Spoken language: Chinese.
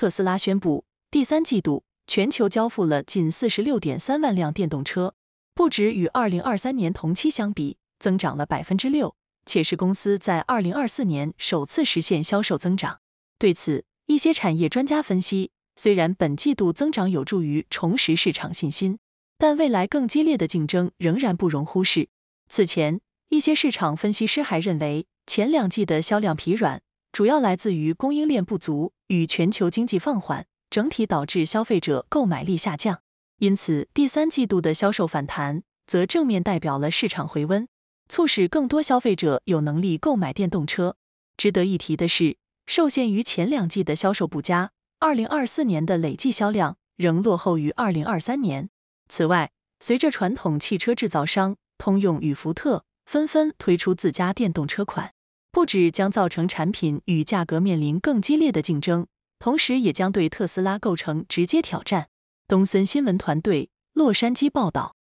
特斯拉宣布，第三季度全球交付了近四十六点三万辆电动车，不止与二零二三年同期相比增长了百分之六，且是公司在二零二四年首次实现销售增长。对此，一些产业专家分析，虽然本季度增长有助于重拾市场信心，但未来更激烈的竞争仍然不容忽视。此前，一些市场分析师还认为，前两季的销量疲软主要来自于供应链不足。与全球经济放缓，整体导致消费者购买力下降，因此第三季度的销售反弹则正面代表了市场回温，促使更多消费者有能力购买电动车。值得一提的是，受限于前两季的销售不佳，2024年的累计销量仍落后于2023年。此外，随着传统汽车制造商通用与福特纷纷推出自家电动车款。不止将造成产品与价格面临更激烈的竞争，同时也将对特斯拉构成直接挑战。东森新闻团队，洛杉矶报道。